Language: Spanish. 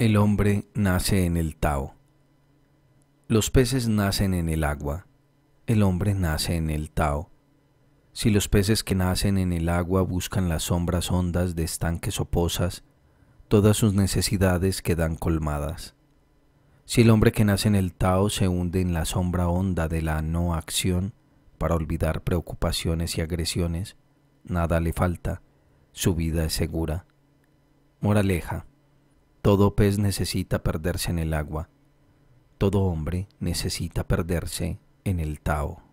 El hombre nace en el Tao. Los peces nacen en el agua. El hombre nace en el Tao. Si los peces que nacen en el agua buscan las sombras hondas de estanques o pozas, todas sus necesidades quedan colmadas. Si el hombre que nace en el Tao se hunde en la sombra honda de la no acción para olvidar preocupaciones y agresiones, nada le falta, su vida es segura. Moraleja. Todo pez necesita perderse en el agua. Todo hombre necesita perderse en el Tao.